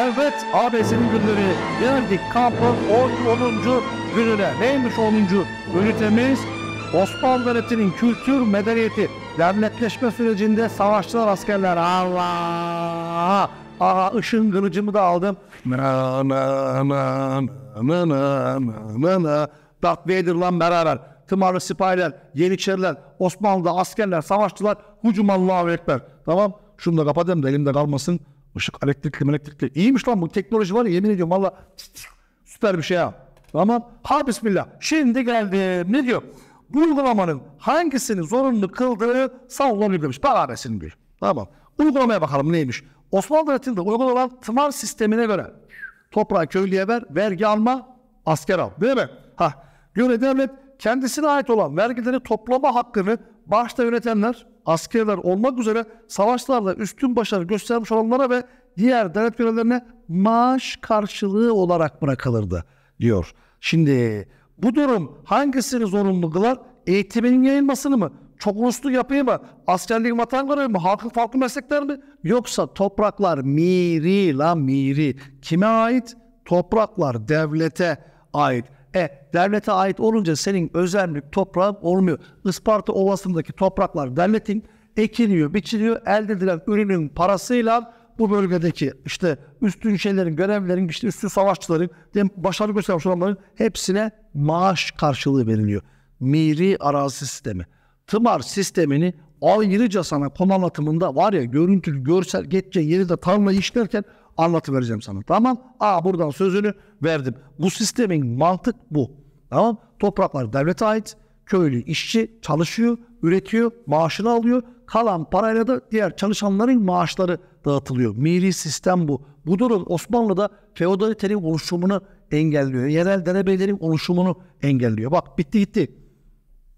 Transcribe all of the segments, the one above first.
Evet ABS'nin günleri geldik kampın 10. gününe. Neymiş 10. günü Osmanlı Devleti'nin kültür medeniyeti devletleşme sürecinde savaşçılar askerler Allah Aa ışın kılıcımı da aldım. Na na na na na na na Darth Vader'la beraber tımarlı sipahiler, yeniçeriler, Osmanlı'da askerler, savaşçılar, hucum Allahu Ekber. Tamam şunu da kapatayım da elimde kalmasın. Işık elektrikli elektrikli. İyiymiş lan bu teknoloji var ya yemin ediyorum valla süper bir şey ha. Ama ha bismillah. Şimdi geldi Ne diyor? Bu uygulamanın hangisini zorunlu kıldığı sallallahu bildirmiş. Berabesin bir. Tamam. Uygulamaya bakalım neymiş. Osmanlı Devleti'nde uygulanan tımar sistemine göre toprağı köylüye ver, vergi alma, asker al. Değil mi? Ha. Göre devlet kendisine ait olan vergileri toplama hakkını başta yönetenler askerler olmak üzere savaşlarla üstün başarı göstermiş olanlara ve diğer devlet görevlerine maaş karşılığı olarak bırakılırdı diyor. Şimdi bu durum hangisini zorunlu kılar? Eğitimin yayılmasını mı? Çok uluslu yapıyı mı? Askerlik vatan görevi mi? Halkın farklı meslekler mi? Yoksa topraklar miri la miri. Kime ait? Topraklar devlete ait. E devlete ait olunca senin özellik toprağın olmuyor. Isparta Ovası'ndaki topraklar devletin ekiliyor, biçiliyor. Elde edilen ürünün parasıyla bu bölgedeki işte üstün şeylerin, görevlerin, işte üstün savaşçıların, başarı göstermiş olanların hepsine maaş karşılığı veriliyor. Miri arazi sistemi. Tımar sistemini ayrıca sana konum var ya görüntülü görsel geçeceğin yeri de tarla işlerken anlatı vereceğim sana. Tamam. Aa buradan sözünü verdim. Bu sistemin mantık bu. Tamam. Topraklar devlete ait. Köylü işçi çalışıyor, üretiyor, maaşını alıyor. Kalan parayla da diğer çalışanların maaşları dağıtılıyor. Miri sistem bu. Bu durum Osmanlı'da feodalitenin oluşumunu engelliyor. Yerel derebeylerin oluşumunu engelliyor. Bak bitti gitti.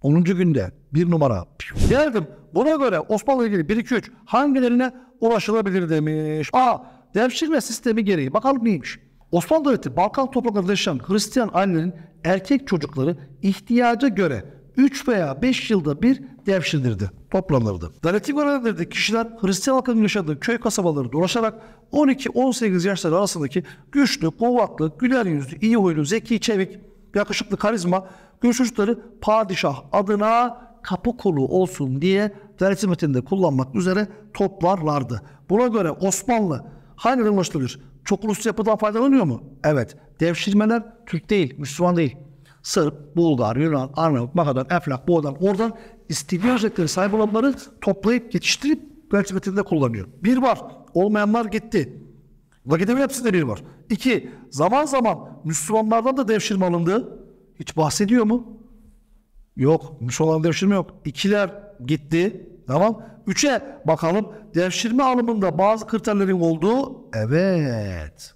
10. günde bir numara. Geldim. Buna göre Osmanlı ilgili 1 2 3 hangilerine ulaşılabilir demiş. A devşirme sistemi gereği bakalım neymiş? Osmanlı Devleti Balkan topraklarında yaşayan Hristiyan annenin erkek çocukları ihtiyaca göre 3 veya 5 yılda bir devşirilirdi, toplanırdı. Dalatik oralarda kişiler Hristiyan halkının yaşadığı köy kasabaları dolaşarak 12-18 yaşları arasındaki güçlü, kuvvetli, güler yüzlü, iyi huylu, zeki, çevik, yakışıklı, karizma, gül çocukları padişah adına kapı kolu olsun diye dalatik metinde kullanmak üzere toplarlardı. Buna göre Osmanlı Hangiden oluşturulur? Çok uluslu yapıdan faydalanıyor mu? Evet. Devşirmeler Türk değil, Müslüman değil. Sırp, Bulgar, Yunan, Arnavut, Makedon, Eflak, Boğdan, oradan istilyac etleri sahip olanları toplayıp yetiştirip yönetmetinde kullanıyor. Bir var. Olmayanlar gitti. Vakit hepsinde bir var. İki, zaman zaman Müslümanlardan da devşirme alındı. Hiç bahsediyor mu? Yok. Müslümanlardan devşirme yok. İkiler gitti. Tamam. Üçe bakalım. Devşirme alımında bazı kriterlerin olduğu evet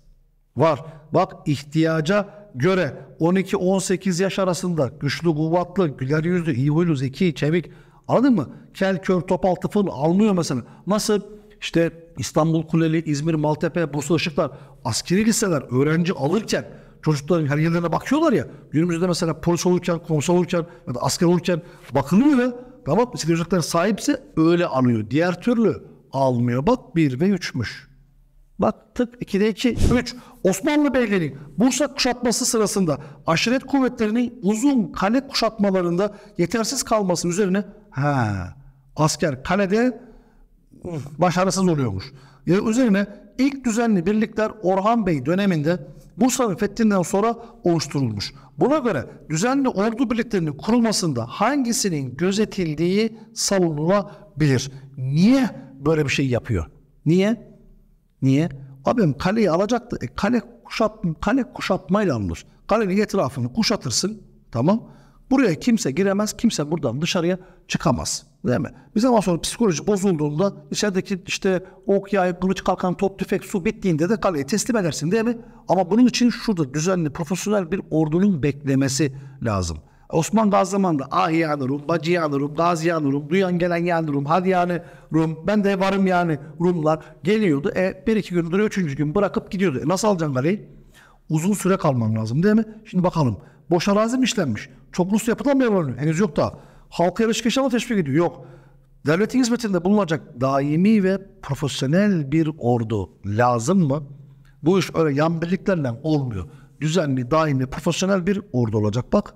var. Bak ihtiyaca göre 12-18 yaş arasında güçlü, kuvvetli, güler yüzlü, iyi huylu, zeki, çevik anladın mı? Kel, kör, topal, tıfıl alınıyor mesela. Nasıl? İşte İstanbul Kuleli, İzmir, Maltepe, Bursa Işıklar askeri liseler öğrenci alırken çocukların her yerlerine bakıyorlar ya. Günümüzde mesela polis olurken, komiser olurken ya da asker olurken bakılıyor ve Tamam mı? Silecekler sahipse öyle anıyor. Diğer türlü almıyor. Bak 1 ve 3'müş. Bak tık 2'de 2, 3. Osmanlı Beyliği'nin Bursa kuşatması sırasında aşiret kuvvetlerinin uzun kale kuşatmalarında yetersiz kalması üzerine ha asker kalede başarısız oluyormuş. Yani üzerine ilk düzenli birlikler Orhan Bey döneminde Bursa'nın fethinden sonra oluşturulmuş. Buna göre düzenli ordu birliklerinin kurulmasında hangisinin gözetildiği savunulabilir. Niye böyle bir şey yapıyor? Niye? Niye? Abim kaleyi alacaktı. E, kale, kuşat, kale kuşatmayla alınır. Kalenin etrafını kuşatırsın. Tamam. Buraya kimse giremez. Kimse buradan dışarıya çıkamaz. Değil mi? Bir zaman sonra psikoloji bozulduğunda içerideki işte ok yay, kılıç kalkan, top, tüfek, su bittiğinde de kaleyi teslim edersin değil mi? Ama bunun için şurada düzenli, profesyonel bir ordunun beklemesi lazım. Osman Gazi zamanında ah yani Rum, bacı yani Rum, gazi yani Rum, duyan gelen yani Rum, hadi yani Rum, ben de varım yani Rumlar geliyordu. E, bir iki gün üçüncü gün bırakıp gidiyordu. E, nasıl alacaksın kaleyi? Uzun süre kalman lazım değil mi? Şimdi bakalım. Boş arazi mi işlenmiş? Çok Rus yapıdan mı Henüz yok da halka yarışkeşanla teşvik ediyor. Yok. Devletin hizmetinde bulunacak daimi ve profesyonel bir ordu lazım mı? Bu iş öyle yan birliklerle olmuyor. Düzenli, daimi, profesyonel bir ordu olacak. Bak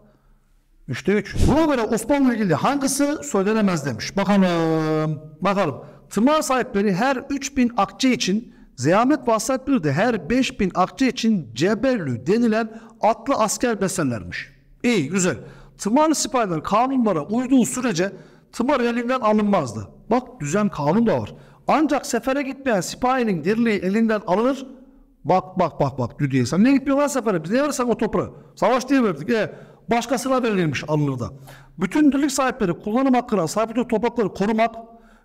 Üçte üç. Buna göre Osmanlı ilgili hangisi söylenemez demiş. Bakalım. Bakalım. Tımar sahipleri her 3000 akçe için Zeyamet Vasatbir de her 5000 akçe için Cebellü denilen atlı asker beslerlermiş. İyi güzel tımar sipahiler kanunlara uyduğu sürece tımar elinden alınmazdı. Bak düzen kanun da var. Ancak sefere gitmeyen sipahinin dirliği elinden alınır. Bak bak bak bak diyor sen. Ne gitmiyor lan sefere? Biz ne versek o toprağı? Savaş diye verdik. E, başkasına verilmiş alınır da. Bütün dirlik sahipleri kullanım hakkına sahip olduğu toprakları korumak,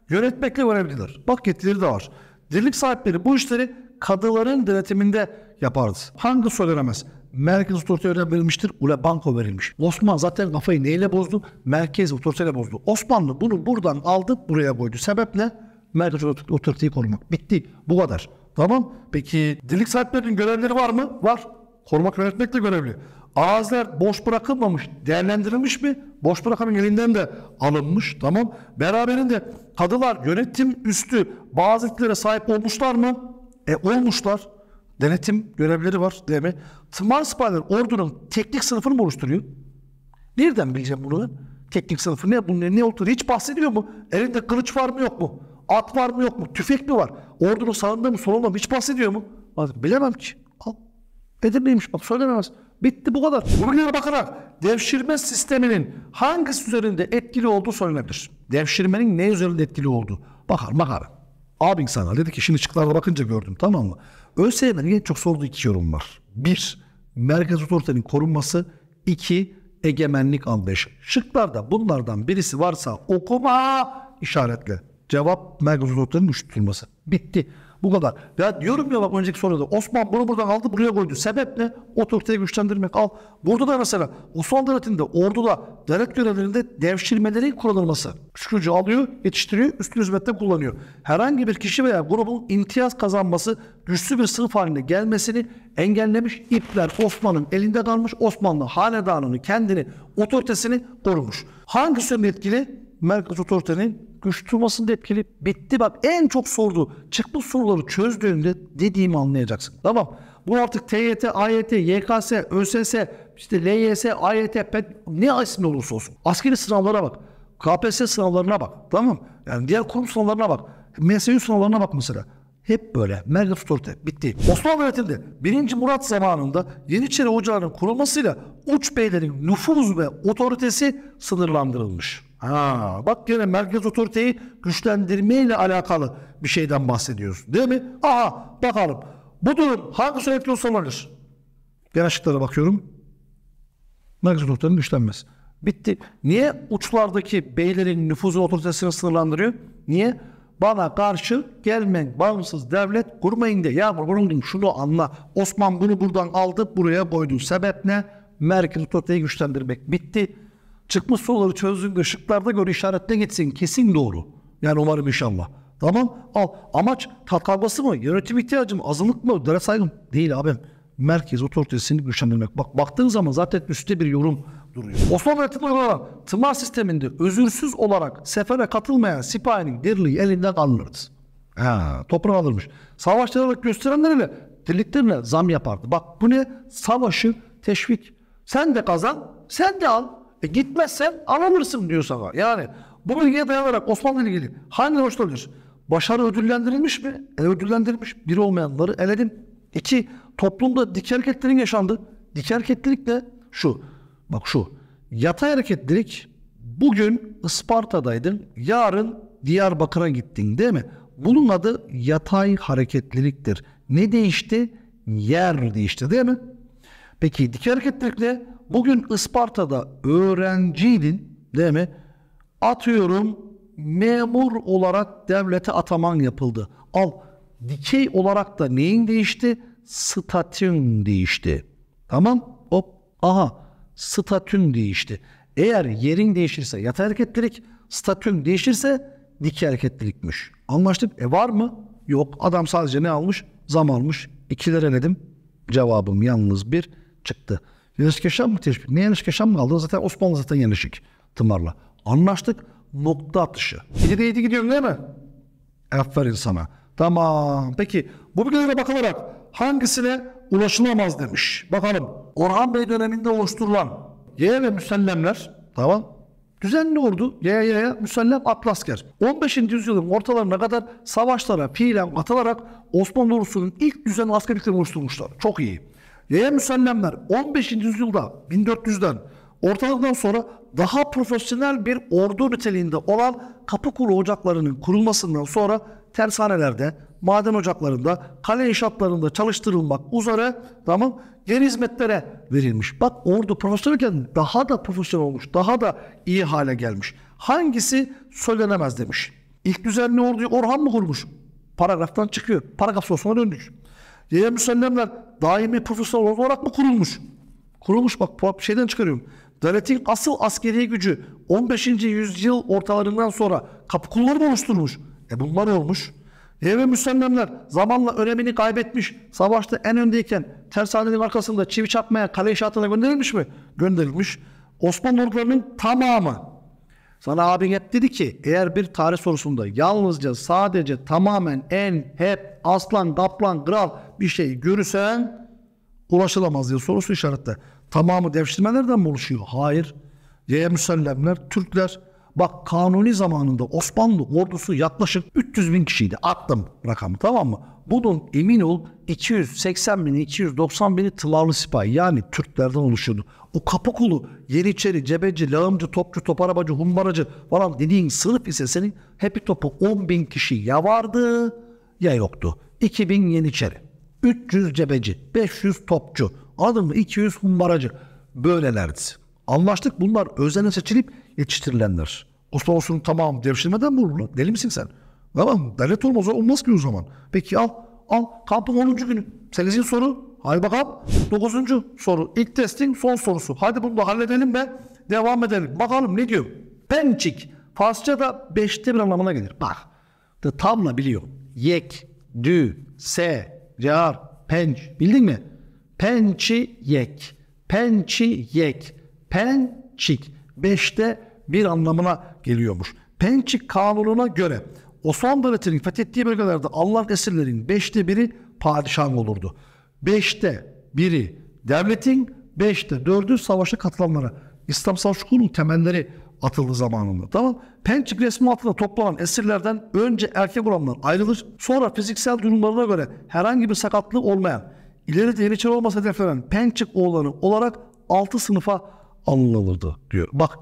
yönetmekle görevlidir. Bak yetkileri de var. Dirlik sahipleri bu işleri kadıların denetiminde yapardı. Hangi söylenemez? merkez otoriteye verilmiştir. Ule banko verilmiş. Osman zaten kafayı neyle bozdu? Merkez otoriteyle bozdu. Osmanlı bunu buradan aldı buraya koydu. Sebep ne? Merkez otoriteyi korumak. Bitti. Bu kadar. Tamam. Peki dilik sahiplerinin görevleri var mı? Var. Korumak yönetmek de görevli. Ağızlar boş bırakılmamış, değerlendirilmiş mi? Boş bırakanın elinden de alınmış. Tamam. Beraberinde kadılar yönetim üstü bazı iktidara sahip olmuşlar mı? E olmuşlar. Denetim görevleri var değil mi? Tımar sipahiler ordunun teknik sınıfını mı oluşturuyor? Nereden bileceğim bunu? Teknik sınıfı ne? Bunun ne olduğunu hiç bahsediyor mu? Elinde kılıç var mı yok mu? At var mı yok mu? Tüfek mi var? Ordunun sağında mı solunda mı? Hiç bahsediyor mu? Bilemem ki. Al. Bedirliymiş bak söylememez. Bitti bu kadar. Bu bakarak devşirme sisteminin hangisi üzerinde etkili olduğu söylenebilir. Devşirmenin ne üzerinde etkili olduğu. Bakar makara. Abin sana dedi ki şimdi çıklarda bakınca gördüm tamam mı? ÖSYM'nin en çok sorduğu iki yorum var. Bir, merkez otoritenin korunması. iki egemenlik anlayışı. da bunlardan birisi varsa okuma işaretle. Cevap merkez otoritenin güçlü Bitti. Bu kadar. Ya diyorum ya bak önceki soruda Osman bunu buradan aldı buraya koydu. Sebep ne? Otoriteyi güçlendirmek. Al. Burada da mesela Osmanlı Devleti'nde orduda devlet görevlerinde devşirmelerin kullanılması. Küçükçü alıyor, yetiştiriyor, üstün hizmette kullanıyor. Herhangi bir kişi veya grubun imtiyaz kazanması güçlü bir sınıf haline gelmesini engellemiş ipler Osman'ın elinde kalmış. Osmanlı hanedanını, kendini, otoritesini korumuş. Hangi sürü etkili? Merkez otoritenin güç durmasını da etkili. Bitti bak en çok sorduğu çıkmış soruları çözdüğünde dediğimi anlayacaksın. Tamam. Bu artık TYT, AYT, YKS, ÖSS, işte LYS, AYT, PET ne ismi olursa olsun. Askeri sınavlara bak. KPSS sınavlarına bak. Tamam Yani diğer kurum sınavlarına bak. MSU sınavlarına bak mesela. Hep böyle. Mergel Storte. Bitti. Osmanlı yönetildi. 1. Murat zamanında Yeniçeri Ocağı'nın kurulmasıyla uç beylerin nüfuz ve otoritesi sınırlandırılmış. Ha, bak yine merkez otoriteyi güçlendirme ile alakalı bir şeyden bahsediyorsun değil mi? Aha bakalım. Bu durum hangi süreçte olsanabilir? Gene şıklara bakıyorum. Merkez otoritenin güçlenmesi. Bitti. Niye uçlardaki beylerin nüfuzu otoritesini sınırlandırıyor? Niye? Bana karşı gelmen bağımsız devlet kurmayın de. Ya bunun şunu anla. Osman bunu buradan aldı buraya koydu. Sebep ne? Merkez otoriteyi güçlendirmek. Bitti. Çıkmış soruları çözdüğün ışıklarda göre işaretle gitsin. Kesin doğru. Yani umarım inşallah. Tamam al. Amaç tat kavgası mı? Yönetim ihtiyacı mı? Azınlık mı? Dere saygım? Değil abi Merkez otoritesini güçlendirmek. Bak baktığın zaman zaten üstte bir yorum duruyor. Osmanlı yönetimine uygulanan tımar sisteminde özürsüz olarak sefere katılmayan sipahinin dirliği elinden alınırdı. Ha, toprağı alırmış. Savaşçılarak gösterenlerle dirliklerine zam yapardı. Bak bu ne? Savaşı teşvik. Sen de kazan, sen de al. E gitmezsen alınırsın diyor sana. Yani bu bilgiye dayanarak Osmanlı ile ilgili hangi hoşlanır? Başarı ödüllendirilmiş mi? E, ödüllendirilmiş. Bir olmayanları eledim. İki, toplumda dik hareketlerin yaşandı. Dik hareketlilik de şu. Bak şu. Yatay hareketlilik bugün Isparta'daydın. Yarın Diyarbakır'a gittin değil mi? Bunun adı yatay hareketliliktir. Ne değişti? Yer değişti değil mi? Peki dik hareketlilikle Bugün Isparta'da öğrenciydin değil mi? Atıyorum memur olarak devlete ataman yapıldı. Al dikey olarak da neyin değişti? Statün değişti. Tamam hop aha statün değişti. Eğer yerin değişirse yatay hareketlilik, statün değişirse dikey hareketlilikmiş. Anlaştık. E var mı? Yok. Adam sadece ne almış? Zam almış. İkiler dedim? Cevabım yalnız bir çıktı. Yenileşkeşen mı teşvik? Ne yenileşkeşen mı kaldı? Zaten Osmanlı zaten yenişik Tımar'la. Anlaştık nokta atışı. İyi de iyi gidiyorum değil mi? Aferin sana. Tamam. Peki bu bilgilere bakılarak hangisine ulaşılamaz demiş. Bakalım. Orhan Bey döneminde oluşturulan Y ve müsellemler tamam Düzenli ordu yaya yaya müsellem atlasker. 15. yüzyılın ortalarına kadar savaşlara fiilen atılarak Osmanlı ordusunun ilk düzenli askerlikleri oluşturmuşlar. Çok iyi. Yaya Müsellemler 15. yüzyılda 1400'den ortalıktan sonra daha profesyonel bir ordu niteliğinde olan kapı kulu ocaklarının kurulmasından sonra tersanelerde, maden ocaklarında, kale inşaatlarında çalıştırılmak üzere tamam geri hizmetlere verilmiş. Bak ordu profesyonelken daha da profesyonel olmuş, daha da iyi hale gelmiş. Hangisi söylenemez demiş. İlk düzenli orduyu Orhan mı kurmuş? Paragraftan çıkıyor. Paragraf sonuna döndük. Diğer müsellemler daimi profesyonel olarak mı kurulmuş? Kurulmuş bak şeyden çıkarıyorum. Devletin asıl askeri gücü 15. yüzyıl ortalarından sonra kapı kulları mı oluşturmuş? E bunlar olmuş. Diğer müsellemler zamanla önemini kaybetmiş. Savaşta en öndeyken tersanenin arkasında çivi çakmaya kale inşaatına gönderilmiş mi? Gönderilmiş. Osmanlı ordularının tamamı sana abin hep dedi ki eğer bir tarih sorusunda yalnızca sadece tamamen en hep aslan kaplan kral bir şey görürsen ulaşılamaz diye sorusu işaretle. Tamamı devşirmelerden mi oluşuyor? Hayır. Yeye Müsellemler, Türkler. Bak Kanuni zamanında Osmanlı ordusu yaklaşık 300 bin kişiydi. Attım rakamı tamam mı? bunun emin ol 280 bini 290 bini tılarlı sipahi yani Türklerden oluşuyordu. O Kapıkulu, Yeniçeri, Cebeci, Lağımcı, Topçu, Toparabacı, Humbaracı falan dediğin sınıf ise senin hepi topu 10 bin kişi ya vardı ya yoktu. 2000 Yeniçeri, 300 Cebeci, 500 Topçu, anladın mı 200 Humbaracı böylelerdi. Anlaştık bunlar özenle seçilip yetiştirilenler. Usta olsun tamam devşirmeden vururlar. Deli misin sen? Tamam devlet olmaz, olmaz ki o zaman. Peki al, al kampın 10. günü. 8. soru. Hadi bakalım. 9. soru. İlk testin son sorusu. Hadi bunu da halledelim ve devam edelim. Bakalım ne diyor? Pençik. Farsça'da 5'te bir anlamına gelir. Bak. The tamla biliyor. Yek, dü, se, car, penç. Bildin mi? Pençi yek. Pençi yek. Pençik. Beşte bir anlamına geliyormuş. Pençik kanununa göre Osmanlı Devleti'nin fethettiği bölgelerde Allah'ın esirlerin beşte biri padişah olurdu. Beşte biri devletin, beşte dördü savaşa katılanlara. İslam Selçuklu'nun temelleri atıldı zamanında. Tamam. Pençik resmi altında toplanan esirlerden önce erkek olanlar ayrılır. Sonra fiziksel durumlarına göre herhangi bir sakatlığı olmayan, ileride yeniçeri olması hedeflenen Pençik oğlanı olarak altı sınıfa alınılırdı diyor. Bak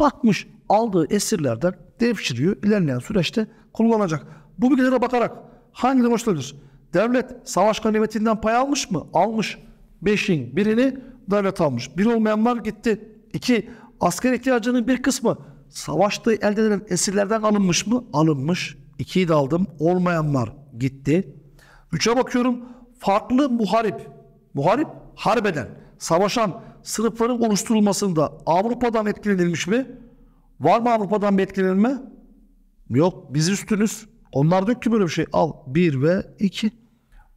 bakmış aldığı esirlerden Devşiriyor, pişiriyor. İlerleyen süreçte kullanacak. Bu bilgilere bakarak hangi hoşlanır? Devlet savaş ganimetinden pay almış mı? Almış. Beşin birini devlet almış. Bir olmayan var gitti. İki, asker ihtiyacının bir kısmı savaşta elde edilen esirlerden alınmış mı? Alınmış. İkiyi de aldım. Olmayan var gitti. Üçe bakıyorum. Farklı muharip. Muharip harbeden, savaşan sınıfların oluşturulmasında Avrupa'dan etkilenilmiş mi? Var mı Avrupa'dan bir etkilenme? Yok biz üstünüz. Onlar diyor ki böyle bir şey al bir ve iki.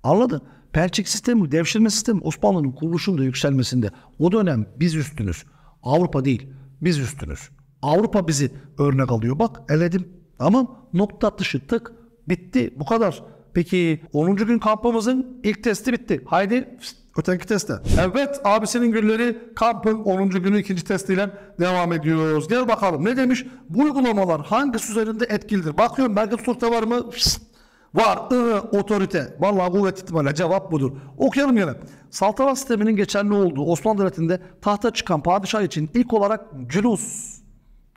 Anladın? Perçik sistemi, devşirme sistemi Osmanlı'nın kuruluşunda yükselmesinde o dönem biz üstünüz. Avrupa değil biz üstünüz. Avrupa bizi örnek alıyor. Bak eledim. Tamam nokta atışı tık bitti bu kadar. Peki 10. gün kampımızın ilk testi bitti. Haydi Öteki testte. Evet abisinin günleri kampın 10. günü ikinci testiyle devam ediyoruz. Gel bakalım ne demiş? Bu uygulamalar hangisi üzerinde etkilidir? Bakıyorum Bergatürk'te var mı? Pişt. Var. I, otorite. Vallahi kuvvet ihtimalle cevap budur. Okuyalım yine. Saltanat sisteminin geçerli olduğu Osmanlı Devleti'nde tahta çıkan padişah için ilk olarak cülus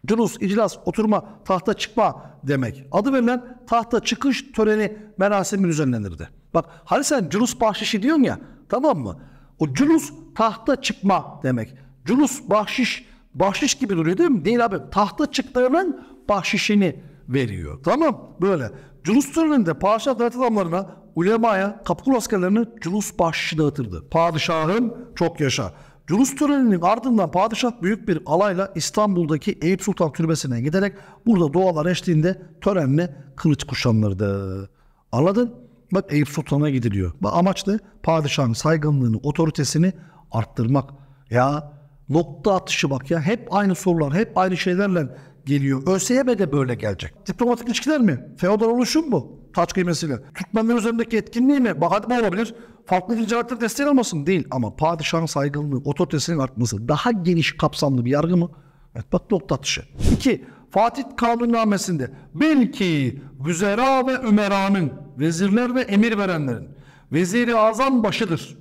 Cülus, iclas, oturma, tahta çıkma demek. Adı verilen tahta çıkış töreni merasimin düzenlenirdi. Bak hani sen culus bahşişi diyorsun ya tamam mı? O culus tahta çıkma demek. Culus bahşiş bahşiş gibi duruyor değil mi? Değil abi tahta çıktığının bahşişini veriyor. Tamam böyle. Culus töreninde padişah devlet adamlarına, ulemaya, kapıkul askerlerine culus bahşişi dağıtırdı. Padişahım çok yaşa. Culus töreninin ardından padişah büyük bir alayla İstanbul'daki Eyüp Sultan Türbesi'ne giderek burada dualar eşliğinde törenle kılıç kuşanırdı. Anladın? Bak Eyüp Sultan'a gidiliyor. Bu amaç da Padişahın saygınlığını, otoritesini arttırmak. Ya nokta atışı bak ya. Hep aynı sorular, hep aynı şeylerle geliyor. ÖSYM de böyle gelecek. Diplomatik ilişkiler mi? Feodal oluşum mu? Taç kıymesiyle. Türkmenler üzerindeki etkinliği mi? Bak hadi olabilir. Farklı ticaretler destek almasın değil. Ama padişahın saygınlığı, otoritesinin artması daha geniş kapsamlı bir yargı mı? Evet bak nokta atışı. İki, Fatih Kanunnamesi'nde belki Güzera ve Ümera'nın vezirler ve emir verenlerin. Veziri azam başıdır.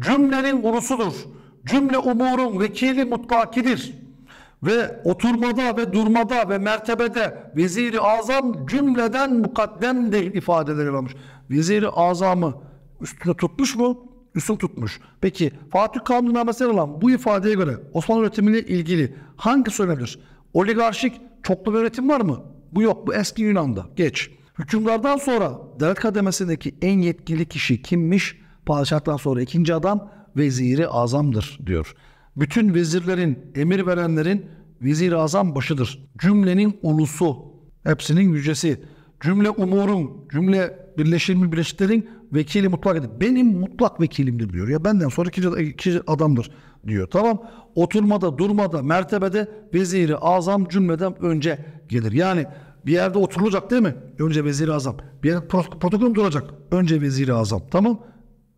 Cümlenin ulusudur. Cümle umurun vekili mutlakidir. Ve oturmada ve durmada ve mertebede veziri azam cümleden mukaddemdir ifadeleri varmış. Veziri azamı üstüne tutmuş mu? üstün tutmuş. Peki Fatih Kanunnamesi'ne olan bu ifadeye göre Osmanlı yönetimine ilgili hangi söylenir? Oligarşik çoklu bir yönetim var mı? Bu yok. Bu eski Yunan'da. Geç. Hükümlerden sonra devlet kademesindeki en yetkili kişi kimmiş? Padişahtan sonra ikinci adam veziri azamdır diyor. Bütün vezirlerin, emir verenlerin vezir azam başıdır. Cümlenin ulusu, hepsinin yücesi. Cümle umurum, cümle birleşimi birleştirin vekili mutlak edin. Benim mutlak vekilimdir diyor. Ya benden sonra ikinci, ikinci adamdır diyor. Tamam oturmada, durmada, mertebede veziri azam cümleden önce gelir. Yani bir yerde oturulacak değil mi? Önce vezir-i azam. Bir yerde protokol duracak. Önce vezir-i azam. Tamam.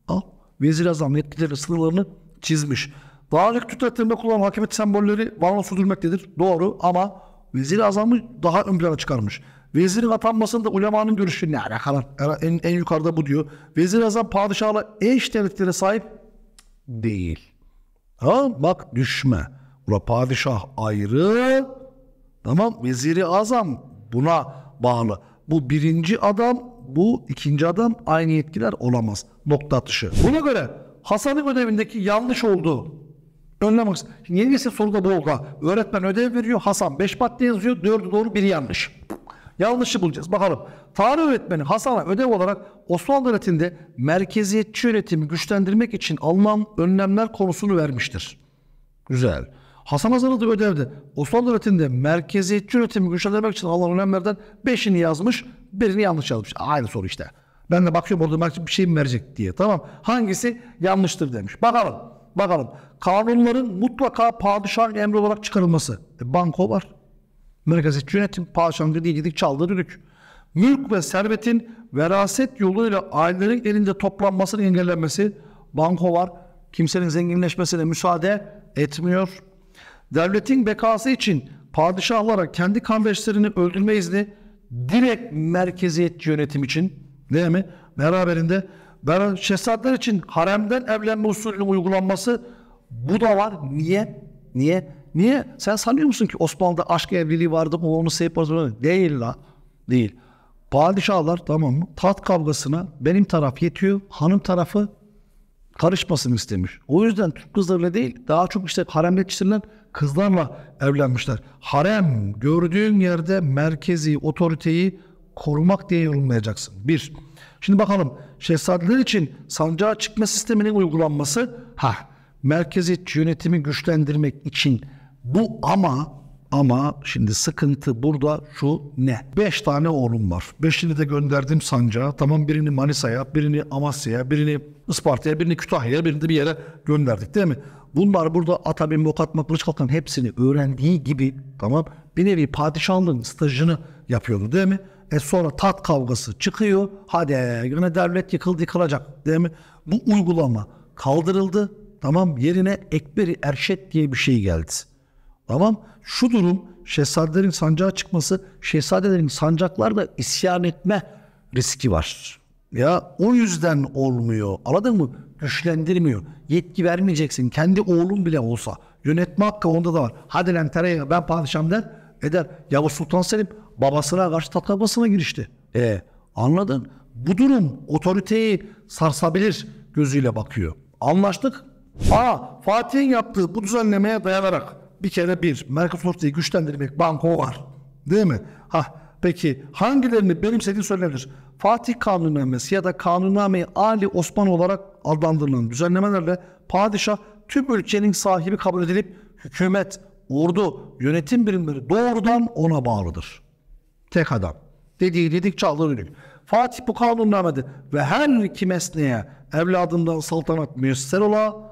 Al. Vezir-i azam yetkileri sınırlarını çizmiş. daha Dağlık tütletlerinde kullanılan hakimiyet sembolleri varlığı sürdürmektedir. Doğru ama vezir-i azamı daha ön plana çıkarmış. Vezirin atanmasında ulemanın görüşü ne alakalar? En, en yukarıda bu diyor. Vezir-i azam padişahla eş devletlere sahip değil. Ha bak düşme. burada padişah ayrı. Tamam veziri azam buna bağlı. Bu birinci adam, bu ikinci adam aynı yetkiler olamaz. Nokta atışı. Buna göre Hasan'ın ödevindeki yanlış olduğu önlem aksın. Şimdi yeni nesil soruda bu oldu. Öğretmen ödev veriyor. Hasan 5 madde yazıyor. 4'ü doğru biri yanlış. Yanlışı bulacağız. Bakalım. Tarih öğretmeni Hasan'a ödev olarak Osmanlı Devleti'nde merkeziyetçi yönetimi güçlendirmek için alınan önlemler konusunu vermiştir. Güzel. Hasan da ödevde Osmanlı devletinde merkeziyetçi yönetimi güçlendirmek için alınan önemlerden beşini yazmış, birini yanlış yazmış. Aynı soru işte. Ben de bakıyorum orada bir şey mi verecek diye. Tamam. Hangisi yanlıştır demiş. Bakalım. Bakalım. Kanunların mutlaka padişahın emri olarak çıkarılması. E, banko var. Merkeziyetçi yönetim padişahın dediği gidik çaldı düdük. Mülk ve servetin veraset yoluyla ailelerin elinde toplanmasının engellenmesi. Banko var. Kimsenin zenginleşmesine müsaade etmiyor devletin bekası için padişahlara kendi kardeşlerini öldürme izni direkt merkeziyet yönetim için değil mi? Beraberinde beraber, şehzadeler için haremden evlenme usulünün uygulanması bu da var. Niye? Niye? Niye? Sen sanıyor musun ki Osmanlı'da aşk evliliği vardı o onu sevip vardı. Değil la. Değil. Padişahlar tamam mı? Taht kavgasına benim taraf yetiyor. Hanım tarafı karışmasını istemiş. O yüzden Türk kızlarıyla değil daha çok işte haremde yetiştirilen kızlarla evlenmişler. Harem gördüğün yerde merkezi otoriteyi korumak diye yorumlayacaksın. Bir. Şimdi bakalım şehzadeler için sancağa çıkma sisteminin uygulanması ha merkezi yönetimi güçlendirmek için bu ama ama şimdi sıkıntı burada şu ne? Beş tane oğlum var. Beşini de gönderdim sancağa. Tamam birini Manisa'ya, birini Amasya'ya, birini Isparta'ya, birini Kütahya'ya, birini de bir yere gönderdik değil mi? Bunlar burada ata binme, ok atma, kılıç kalkan hepsini öğrendiği gibi tamam bir nevi padişahlığın stajını yapıyordu değil mi? E sonra tat kavgası çıkıyor. Hadi yine devlet yıkıldı yıkılacak değil mi? Bu uygulama kaldırıldı. Tamam yerine Ekberi Erşet diye bir şey geldi. Tamam şu durum şehzadelerin sancağa çıkması şehzadelerin sancaklarla isyan etme riski var. Ya o yüzden olmuyor. Anladın mı? Güçlendirmiyor. Yetki vermeyeceksin. Kendi oğlun bile olsa. Yönetme hakkı onda da var. Hadi lan tereyağı ben padişahım der. Eder. Yavuz Sultan Selim babasına karşı tatavasına girişti. E anladın? Bu durum otoriteyi sarsabilir gözüyle bakıyor. Anlaştık. Aa Fatih'in yaptığı bu düzenlemeye dayanarak bir kere bir Microsoft'u güçlendirmek banko var. Değil mi? Ha peki hangilerini benimsediği söylenir? Fatih Kanunnamesi ya da kanunname Ali Osman olarak adlandırılan düzenlemelerle padişah tüm ülkenin sahibi kabul edilip hükümet, ordu, yönetim birimleri doğrudan ona bağlıdır. Tek adam. Dediği dedikçe alır ülük. Fatih bu kanunnamede ve her iki mesleğe evladından saltanat müyesser ola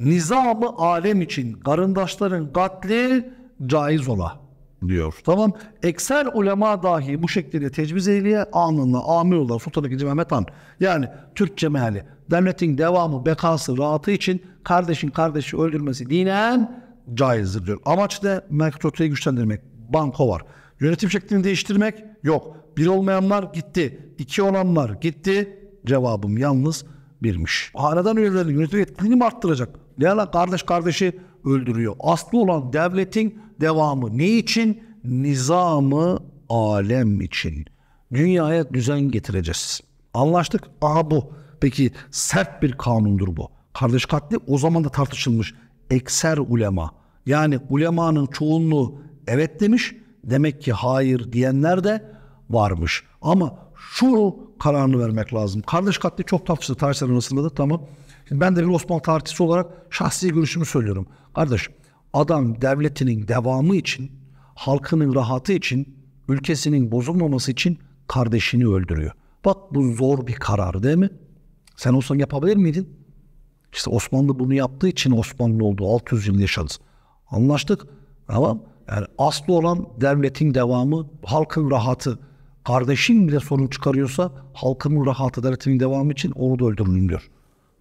nizamı alem için karındaşların katli caiz ola diyor. Tamam. Eksel ulema dahi bu şekilde tecviz eyleye anında amir olan Sultan'daki Mehmet Han. Yani Türk cemali devletin devamı, bekası, rahatı için kardeşin kardeşi öldürmesi dinen caizdir diyor. Amaç da Merkatotayı güçlendirmek. Banko var. Yönetim şeklini değiştirmek yok. Bir olmayanlar gitti. iki olanlar gitti. Cevabım yalnız birmiş. Hanedan üyelerinin yönetim yetkililiğini mi arttıracak? Ne ala kardeş kardeşi öldürüyor. Aslı olan devletin devamı ne için? Nizamı alem için. Dünyaya düzen getireceğiz. Anlaştık. Aha bu. Peki sert bir kanundur bu. Kardeş katli o zaman da tartışılmış. Ekser ulema. Yani ulemanın çoğunluğu evet demiş. Demek ki hayır diyenler de varmış. Ama şu kararını vermek lazım. Kardeş katli çok tartışıldı tarihsel arasında da tamam. Şimdi ben de bir Osmanlı tarihçisi olarak şahsi görüşümü söylüyorum. Kardeş adam devletinin devamı için, halkının rahatı için, ülkesinin bozulmaması için kardeşini öldürüyor. Bak bu zor bir karar değil mi? Sen olsan yapabilir miydin? İşte Osmanlı bunu yaptığı için Osmanlı oldu. 600 yıl yaşadı. Anlaştık. Tamam. Yani aslı olan devletin devamı, halkın rahatı. Kardeşin bile sorun çıkarıyorsa halkımın rahatı devletimin devamı için onu da öldürürüm diyor.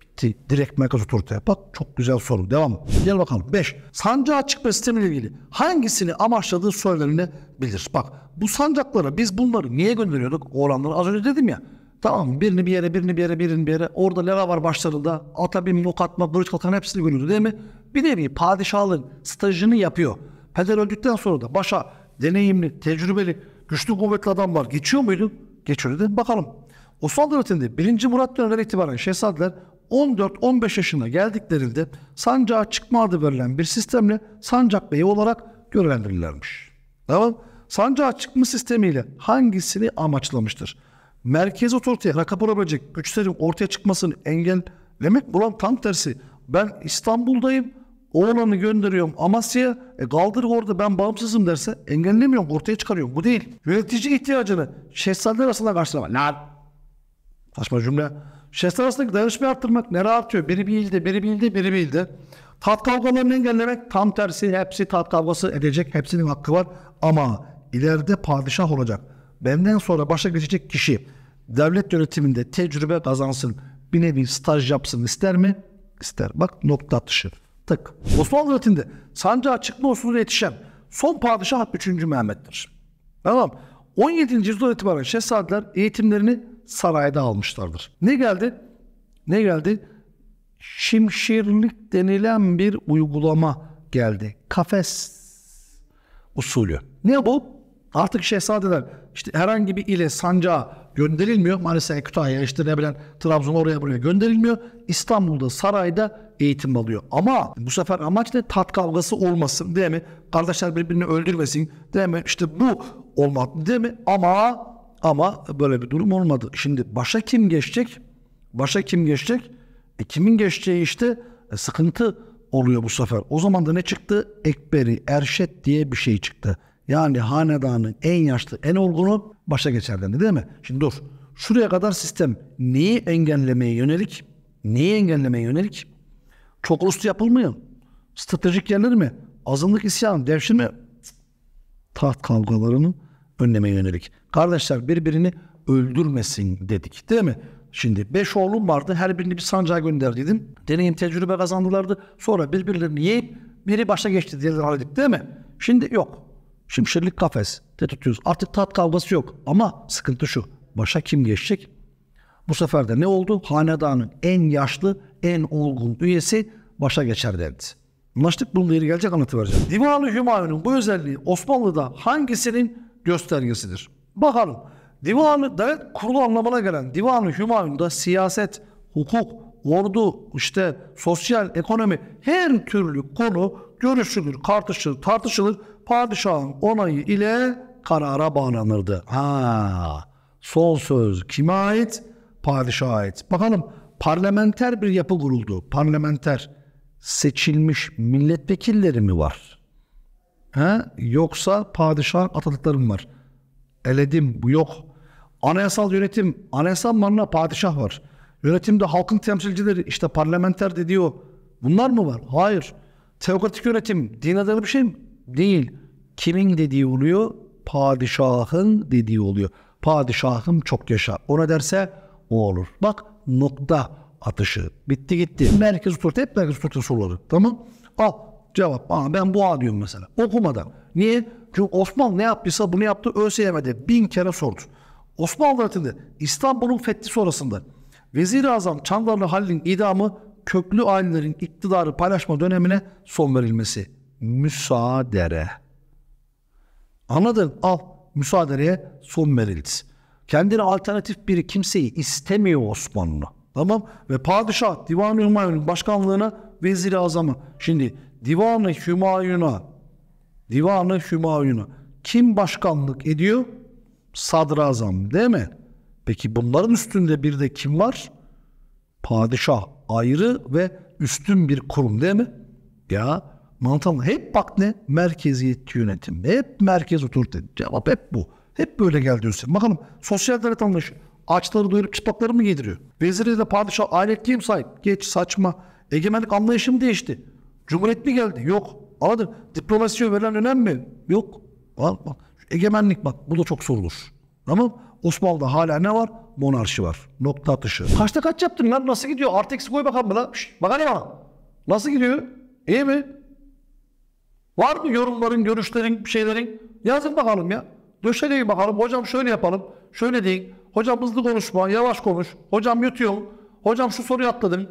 Bitti. Direkt merkez otoriteye bak. Çok güzel soru. Devam. Gel bakalım. 5. Sancağa çıkma sistemiyle ilgili hangisini amaçladığı sorularını söylenebilir. Bak bu sancaklara biz bunları niye gönderiyorduk? Oğlanları az önce dedim ya. Tamam birini bir yere, birini bir yere, birini bir yere. Orada leva var başlarında. Ata bir ok atma, kılıç kalkan hepsini görüyordu değil mi? Bir nevi padişahlığın stajını yapıyor. Peder öldükten sonra da başa deneyimli, tecrübeli Güçlü kuvvetli adam var. Geçiyor muydu? Geçiyordu. Bakalım. Osmanlı Devleti'nde 1. Murat döneminden itibaren şehzadeler 14-15 yaşına geldiklerinde sancağa çıkma adı verilen bir sistemle sancak beyi olarak görevlendirilirmiş. Tamam Sancağa çıkma sistemiyle hangisini amaçlamıştır? Merkez otoriteye rakap olabilecek güçlerin ortaya çıkmasını engellemek bulan tam tersi. Ben İstanbul'dayım oğlanı gönderiyorum Amasya'ya e kaldır orada ben bağımsızım derse engellemiyorum ortaya çıkarıyorum bu değil. Yönetici ihtiyacını şehzadeler arasında karşılama. Lan saçma cümle. Şehzadeler arasındaki dayanışmayı arttırmak nereye artıyor? Biri bir ilde, biri bir ilde, biri bir ilde. Tat kavgalarını engellemek tam tersi hepsi tat kavgası edecek. Hepsinin hakkı var ama ileride padişah olacak. Benden sonra başa geçecek kişi devlet yönetiminde tecrübe kazansın. Bir nevi staj yapsın ister mi? İster. Bak nokta atışı tık. Osmanlı Devleti'nde sancağa çıkma usulüne yetişen son padişah 3. Mehmet'tir. Tamam. 17. yüzyıldan itibaren şehzadeler eğitimlerini sarayda almışlardır. Ne geldi? Ne geldi? Şimşirlik denilen bir uygulama geldi. Kafes usulü. Ne bu? Artık şehzadeler işte herhangi bir ile sancağa gönderilmiyor. Maalesef Kütahya işte ne bilen Trabzon oraya buraya gönderilmiyor. İstanbul'da sarayda eğitim alıyor. Ama bu sefer amaç ne? Tat kavgası olmasın değil mi? Kardeşler birbirini öldürmesin değil mi? İşte bu olmadı değil mi? Ama ama böyle bir durum olmadı. Şimdi başa kim geçecek? Başa kim geçecek? E kimin geçeceği işte e, sıkıntı oluyor bu sefer. O zaman da ne çıktı? Ekberi, Erşet diye bir şey çıktı. Yani hanedanın en yaşlı, en olgunu başa geçerlerdi değil mi? Şimdi dur. Şuraya kadar sistem neyi engellemeye yönelik? Neyi engellemeye yönelik? Çok uluslu yapılmıyor. stratejik yerler mi? Azınlık isyan, devşirme, taht kavgalarını önlemeye yönelik. Kardeşler birbirini öldürmesin dedik değil mi? Şimdi beş oğlum vardı her birini bir sancağa gönderdiydim. Deneyim tecrübe kazandılardı. Sonra birbirlerini yiyip biri başa geçti diye halledip değil mi? Şimdi yok. Şimşirlik kafes de tutuyoruz. Artık tat kavgası yok ama sıkıntı şu. Başa kim geçecek? Bu sefer de ne oldu? Hanedanın en yaşlı, en olgun üyesi başa geçer dendi. Anlaştık bununla ilgili gelecek anlatı vereceğim. divanı Hümayun'un bu özelliği Osmanlı'da hangisinin göstergesidir? Bakalım. Divanı devlet kurulu anlamına gelen divanı Hümayun'da siyaset, hukuk, ordu, işte sosyal, ekonomi her türlü konu görüşülür, tartışılır, tartışılır padişahın onayı ile karara bağlanırdı. Ha, sol söz kime ait? Padişaha ait. Bakalım parlamenter bir yapı kuruldu. Parlamenter seçilmiş milletvekilleri mi var? He? Yoksa padişah atalıkları mı var? Eledim bu yok. Anayasal yönetim, anayasal manına padişah var. Yönetimde halkın temsilcileri işte parlamenter de diyor. Bunlar mı var? Hayır. Teokratik yönetim din adına bir şey mi? değil. Kimin dediği oluyor? Padişahın dediği oluyor. Padişahım çok yaşa. Ona derse o olur. Bak nokta atışı. Bitti gitti. Merkez otorite hep merkez otorite soruları. Tamam. Al cevap. Aa, ben boğa diyorum mesela. Okumadan. Niye? Çünkü Osmanlı ne yaptıysa bunu yaptı. ÖSYM'de bin kere sordu. Osmanlı Devleti'nde İstanbul'un fethi sonrasında Vezir-i Azam Çandarlı Halil'in idamı köklü ailelerin iktidarı paylaşma dönemine son verilmesi müsaadere. Anladın? Al müsaadereye son verildi. Kendine alternatif bir kimseyi istemiyor Osmanlı. Tamam ve padişah Divan-ı Hümayun'un başkanlığına vezir azamı. Şimdi Divan-ı Hümayun'a Divan-ı Hümayun'a kim başkanlık ediyor? Sadrazam değil mi? Peki bunların üstünde bir de kim var? Padişah ayrı ve üstün bir kurum değil mi? Ya Mantal hep bak ne? Merkeziyetçi yönetim. Hep merkez otur dedi Cevap hep bu. Hep böyle geldi Hüseyin. Bakalım sosyal devlet anlayışı. Açları doyurup çıplakları mı giydiriyor? Veziri de padişah aletliğe mi sahip? Geç saçma. Egemenlik anlayışım değişti. Cumhuriyet mi geldi? Yok. Anladın? Diplomasiye verilen önem mi? Yok. Bak, bak. Egemenlik bak bu da çok sorulur. Tamam Osmanlı'da hala ne var? Monarşi var. Nokta atışı. Kaçta kaç yaptın lan? Nasıl gidiyor? Artı eksi koy bakalım mı lan? Şşş, bakalım bana. Nasıl gidiyor? İyi mi? Var mı yorumların, görüşlerin, bir şeylerin? Yazın bakalım ya. Döşeleyin bakalım. Hocam şöyle yapalım. Şöyle deyin. Hocam hızlı konuşma, yavaş konuş. Hocam yutuyor. Hocam şu soruyu atladın.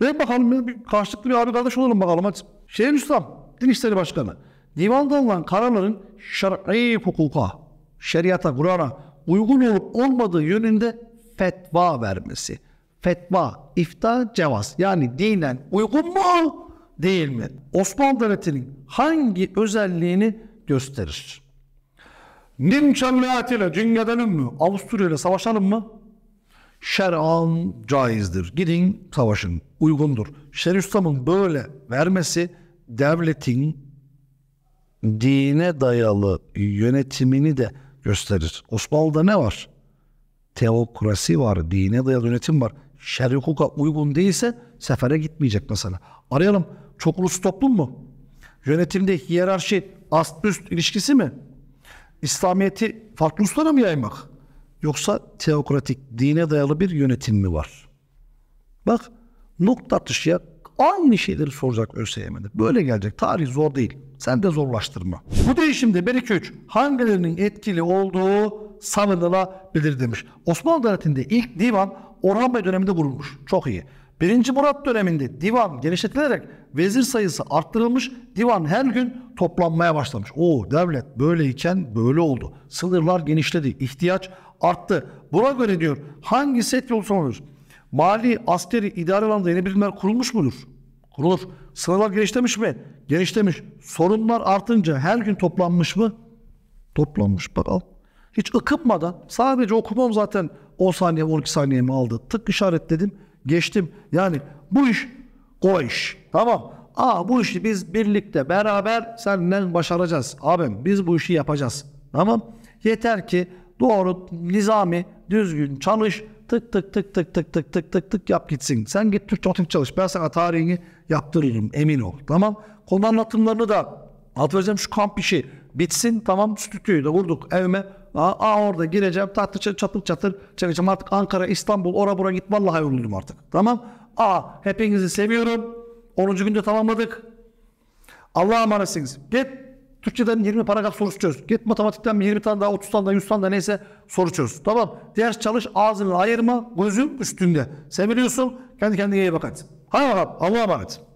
Ve bakalım bir karşılıklı bir abi kardeş olalım bakalım hadi. Şeyh Üstam, Din İşleri Başkanı. Divanda olan kararların şer'i hukuka, şeriata, Kur'an'a uygun olup olmadığı yönünde fetva vermesi. Fetva, ifta, cevaz. Yani dinen uygun mu? değil mi? Osmanlı Devleti'nin hangi özelliğini gösterir? Nin cemiyatiyle cingedelim mi? Avusturya ile savaşalım mı? Şer'an caizdir. Gidin savaşın. Uygundur. Şerüstam'ın böyle vermesi devletin dine dayalı yönetimini de gösterir. Osmanlı'da ne var? Teokrasi var, dine dayalı yönetim var. Şer hukuka uygun değilse sefere gitmeyecek mesela. Arayalım çok uluslu toplum mu? Yönetimde hiyerarşi ast üst ilişkisi mi? İslamiyet'i farklı uluslara mı yaymak? Yoksa teokratik, dine dayalı bir yönetim mi var? Bak nokta ya aynı şeyleri soracak ÖSYM'de. Böyle gelecek. Tarih zor değil. Sen de zorlaştırma. Bu değişimde 1 2 3 hangilerinin etkili olduğu sanılabilir demiş. Osmanlı Devleti'nde ilk divan Orhan Bey döneminde kurulmuş. Çok iyi. 1. Murat döneminde divan genişletilerek vezir sayısı arttırılmış, divan her gün toplanmaya başlamış. O devlet böyleyken böyle oldu. Sınırlar genişledi, ihtiyaç arttı. Buna göre diyor hangi set yolu sanılır? Mali, askeri, idare alanında yeni birimler kurulmuş mudur? Kurulur. Sınırlar genişlemiş mi? Genişlemiş. Sorunlar artınca her gün toplanmış mı? Toplanmış bakalım. Hiç ıkıpmadan sadece okumam zaten 10 saniye 12 saniyemi aldı. Tık işaretledim Geçtim. Yani bu iş o iş. Tamam. Aa bu işi biz birlikte beraber seninle başaracağız. Abim biz bu işi yapacağız. Tamam. Yeter ki doğru nizami düzgün çalış tık tık tık tık tık tık tık tık tık yap gitsin. Sen git Türkçe çok çalış. Ben sana tarihini yaptırırım emin ol. Tamam. Konu anlatımlarını da Atıvereceğim şu kamp işi. Bitsin tamam stüdyoyu da vurduk evime. Aa, aa orada gireceğim tatlı çatır çatır çekeceğim artık Ankara İstanbul ora bura git vallahi yoruldum artık. Tamam. Aa hepinizi seviyorum. 10. günde tamamladık. Allah'a emanetsiniz. Git Türkçeden 20 paragraf soru çöz. Git matematikten 20 tane daha 30 tane daha 100 tane daha neyse soru çöz. Tamam. Ders çalış ağzını ayırma gözün üstünde. Seviliyorsun kendi kendine iyi bak hadi. Hadi bakalım Allah'a emanet.